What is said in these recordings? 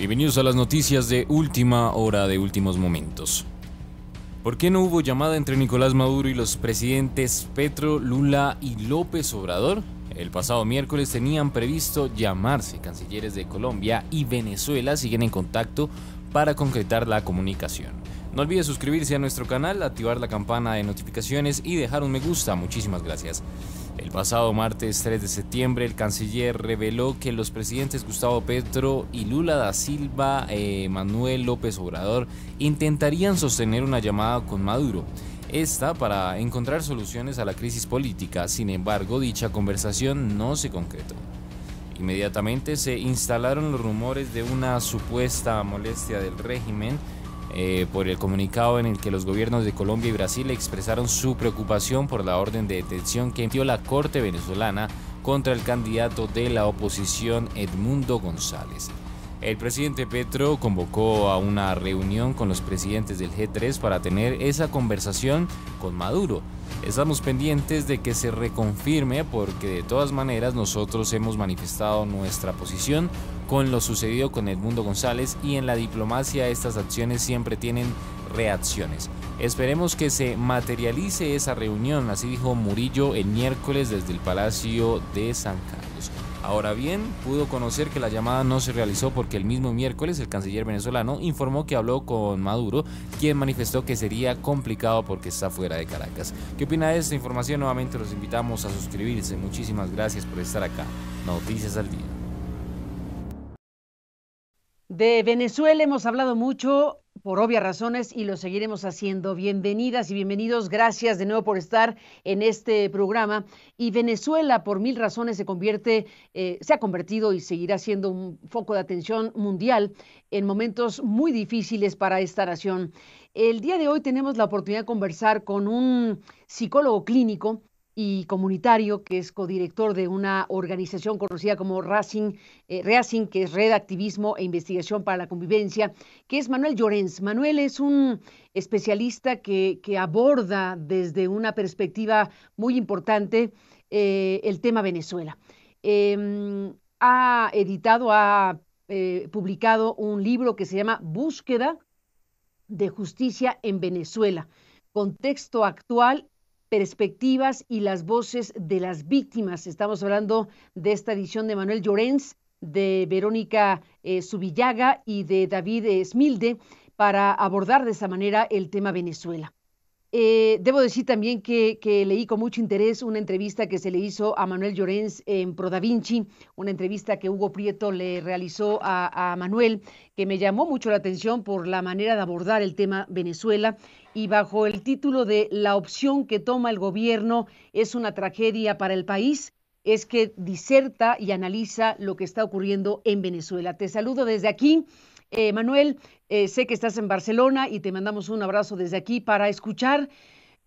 Bienvenidos a las noticias de última hora de últimos momentos. ¿Por qué no hubo llamada entre Nicolás Maduro y los presidentes Petro, Lula y López Obrador? El pasado miércoles tenían previsto llamarse cancilleres de Colombia y Venezuela siguen en contacto para concretar la comunicación. No olvides suscribirse a nuestro canal, activar la campana de notificaciones y dejar un me gusta. Muchísimas gracias. El pasado martes 3 de septiembre, el canciller reveló que los presidentes Gustavo Petro y Lula da Silva, eh, Manuel López Obrador, intentarían sostener una llamada con Maduro. Esta para encontrar soluciones a la crisis política, sin embargo dicha conversación no se concretó. Inmediatamente se instalaron los rumores de una supuesta molestia del régimen eh, por el comunicado en el que los gobiernos de Colombia y Brasil expresaron su preocupación por la orden de detención que emitió la Corte venezolana contra el candidato de la oposición Edmundo González. El presidente Petro convocó a una reunión con los presidentes del G3 para tener esa conversación con Maduro. Estamos pendientes de que se reconfirme porque de todas maneras nosotros hemos manifestado nuestra posición con lo sucedido con Edmundo González y en la diplomacia estas acciones siempre tienen reacciones. Esperemos que se materialice esa reunión, así dijo Murillo el miércoles desde el Palacio de San Carlos. Ahora bien, pudo conocer que la llamada no se realizó porque el mismo miércoles el canciller venezolano informó que habló con Maduro, quien manifestó que sería complicado porque está fuera de Caracas. ¿Qué opina de esta información? Nuevamente los invitamos a suscribirse. Muchísimas gracias por estar acá. Noticias al día. De Venezuela hemos hablado mucho por obvias razones y lo seguiremos haciendo. Bienvenidas y bienvenidos. Gracias de nuevo por estar en este programa. Y Venezuela por mil razones se convierte, eh, se ha convertido y seguirá siendo un foco de atención mundial en momentos muy difíciles para esta nación. El día de hoy tenemos la oportunidad de conversar con un psicólogo clínico y comunitario, que es codirector de una organización conocida como Racing, eh, Racing, que es Red Activismo e Investigación para la Convivencia, que es Manuel Llorens. Manuel es un especialista que, aborda desde una perspectiva muy importante eh, el tema Venezuela. Em, ha editado, ha eh, publicado un libro que se llama Búsqueda de Justicia en Venezuela, Contexto Actual perspectivas y las voces de las víctimas. Estamos hablando de esta edición de Manuel Llorens, de Verónica Subillaga eh, y de David Esmilde para abordar de esa manera el tema Venezuela. Eh, debo decir también que, leí con mucho interés una entrevista que se le hizo a Manuel Llorens en Proda Vinci, una entrevista que Hugo Prieto le realizó a Manuel, que me llamó mucho la atención por la manera de abordar el tema Venezuela y bajo el título de La opción que toma el gobierno es una tragedia para el país es que diserta y analiza lo que está ocurriendo en Venezuela. Te saludo desde aquí eh, Manuel, eh, sé que estás en Barcelona y te mandamos un abrazo desde aquí para escuchar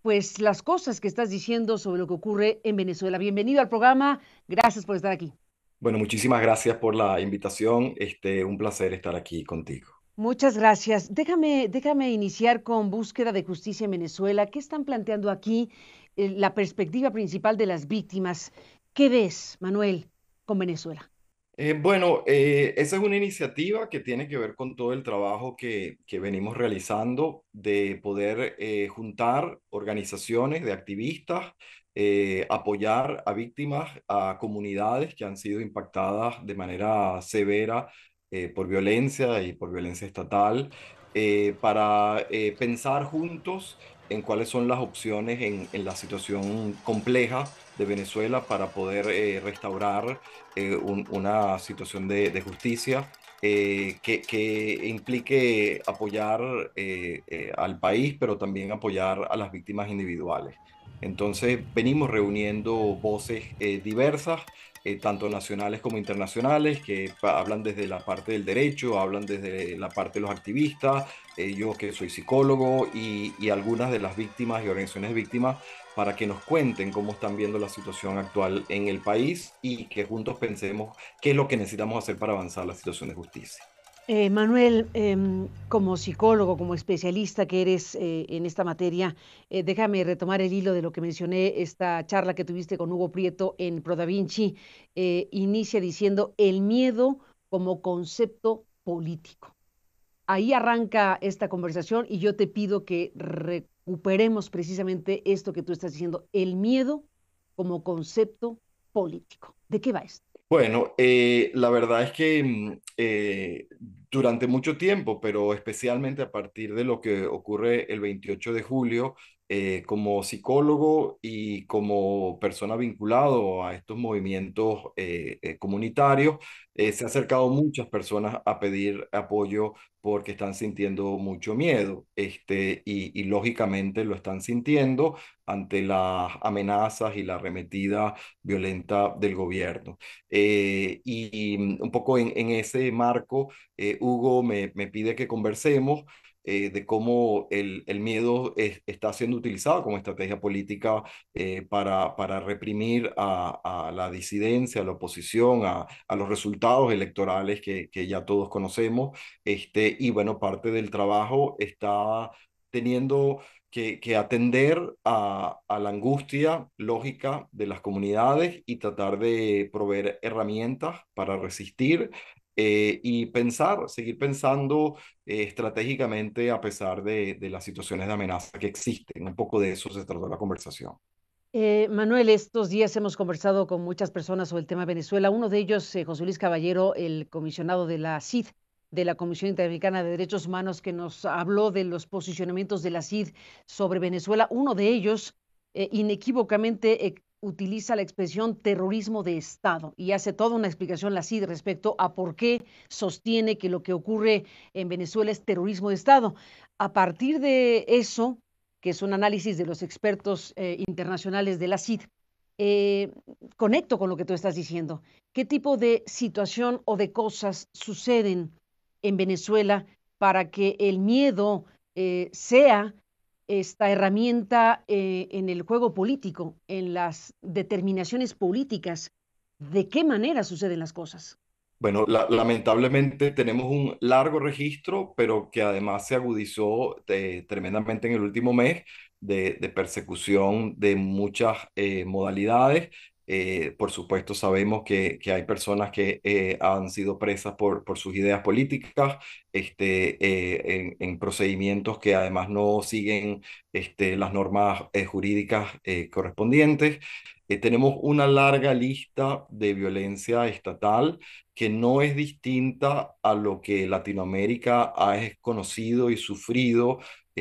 pues las cosas que estás diciendo sobre lo que ocurre en Venezuela. Bienvenido al programa, gracias por estar aquí. Bueno, muchísimas gracias por la invitación, este, un placer estar aquí contigo. Muchas gracias. Déjame, déjame iniciar con búsqueda de justicia en Venezuela. ¿Qué están planteando aquí eh, la perspectiva principal de las víctimas? ¿Qué ves, Manuel, con Venezuela? Eh, bueno, eh, esa es una iniciativa que tiene que ver con todo el trabajo que, que venimos realizando de poder eh, juntar organizaciones de activistas, apoyar a víctimas, a comunidades que han sido impactadas de manera severa por violencia y por violencia estatal, para pensar juntos en cuáles son las opciones en, la situación compleja de Venezuela para poder eh, restaurar eh, una situación de, justicia eh, que, que, implique apoyar al país, pero también apoyar a las víctimas individuales. Entonces venimos reuniendo voces eh, diversas, eh, tanto nacionales como internacionales, que hablan desde la parte del derecho, hablan desde la parte de los activistas, eh, yo que soy psicólogo y, algunas de las víctimas y organizaciones víctimas para que nos cuenten cómo están viendo la situación actual en el país y que juntos pensemos qué es lo que necesitamos hacer para avanzar la situación de justicia. Eh, Manuel, em, como psicólogo, como especialista que eres eh, en esta materia, eh, déjame retomar el hilo de lo que mencioné, esta charla que tuviste con Hugo Prieto en Proda Vinci. inicia diciendo el miedo como concepto político. Ahí arranca esta conversación y yo te pido que recuperemos precisamente esto que tú estás diciendo, el miedo como concepto político. ¿De qué va esto? Bueno, eh, la verdad es que mm, eh, durante mucho tiempo, pero especialmente a partir de lo que ocurre el 28 de julio, eh, como psicólogo y como persona vinculado a estos movimientos eh, eh, comunitarios, se ha acercado muchas personas a pedir apoyo porque están sintiendo mucho miedo este, y, lógicamente lo están sintiendo ante las amenazas y la arremetida violenta del gobierno. Y, mm, un poco en, ese marco, Hugo me, me pide que conversemos. Eh, de cómo el, miedo está siendo utilizado como estrategia política eh, para, para reprimir a, la disidencia, a la oposición, a, a los resultados electorales que, que, ya todos conocemos. Este, y bueno, parte del trabajo está teniendo que, que atender a, a, la angustia lógica de las comunidades y tratar de proveer herramientas para resistir eh, y pensar, seguir pensando eh, estratégicamente a pesar de, las situaciones de amenaza que existen. Un poco de eso se trató la conversación. Eh, Manuel, estos días hemos conversado con muchas personas sobre el tema Venezuela. Uno de ellos, José Luis Caballero, el comisionado de la CID, de la Comisión Interamericana de Derechos Humanos, que nos habló de los posicionamientos de la CID sobre Venezuela. Uno de ellos, inequívocamente utiliza la expresión terrorismo de Estado y hace toda una explicación la CID respecto a por qué sostiene que lo que ocurre en Venezuela es terrorismo de Estado. A partir de eso, que es un análisis de los expertos eh, internacionales de la CID, eh, conecto con lo que tú estás diciendo. ¿Qué tipo de situación o de cosas suceden en Venezuela para que el miedo eh, sea esta herramienta eh, en el juego político, en las determinaciones políticas. ¿De qué manera suceden las cosas? Bueno, lamentablemente tenemos un largo registro, pero que además se agudizó eh, tremendamente en el último mes de, persecución de muchas eh, modalidades eh, por supuesto, sabemos que, que hay personas que eh, han sido presas por, por sus ideas políticas, este, eh, en, procedimientos que además no siguen este, las normas jurídicas correspondientes. tenemos una larga lista de violencia estatal que no es distinta a lo que Latinoamérica ha conocido y sufrido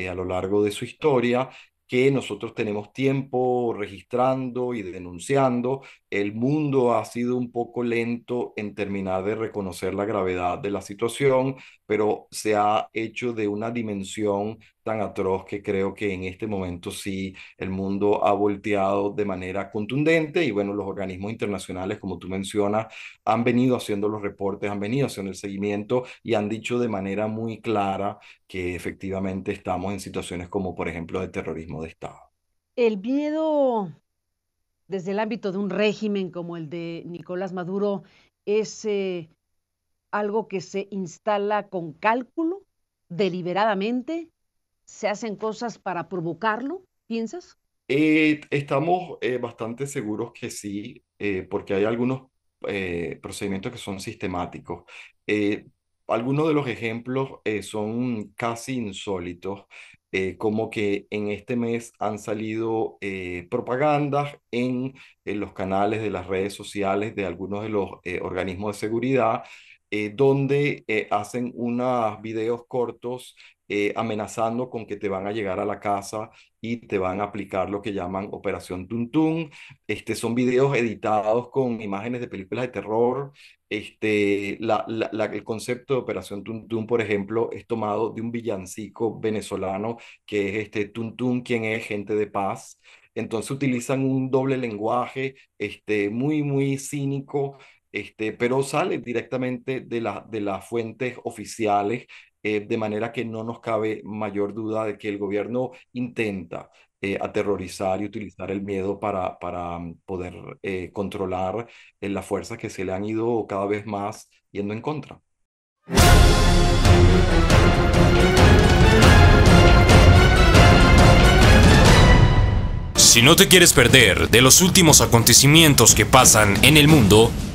a lo largo de su historia que nosotros tenemos tiempo registrando y denunciando. El mundo ha sido un poco lento en terminar de reconocer la gravedad de la situación pero se ha hecho de una dimensión tan atroz que creo que en este momento sí el mundo ha volteado de manera contundente y bueno, los organismos internacionales, como tú mencionas, han venido haciendo los reportes, han venido haciendo el seguimiento y han dicho de manera muy clara que efectivamente estamos en situaciones como por ejemplo de terrorismo de Estado. El miedo desde el ámbito de un régimen como el de Nicolás Maduro es eh, algo que se instala con cálculo, deliberadamente, se hacen cosas para provocarlo, ¿piensas? Eh, estamos eh, bastante seguros que sí, eh, porque hay algunos procedimientos que son sistemáticos. algunos de los ejemplos son casi insólitos, como que en este mes han salido propagandas en, en, los canales de las redes sociales de algunos de los organismos de seguridad eh, donde eh, hacen unos videos cortos eh, amenazando con que te van a llegar a la casa y te van a aplicar lo que llaman Operación Tuntún. Este, son videos editados con imágenes de películas de terror. Este, la, el concepto de Operación Tuntún, por ejemplo, es tomado de un villancico venezolano que es este Tuntún, quien es gente de paz. Entonces utilizan un doble lenguaje este, muy, muy cínico este, pero sale directamente de, la, de las fuentes oficiales, eh, de manera que no nos cabe mayor duda de que el gobierno intenta eh, aterrorizar y utilizar el miedo para, para mm, poder eh, controlar las fuerzas que se le han ido cada vez más yendo en contra. Si no te quieres perder de los últimos acontecimientos que pasan en el mundo,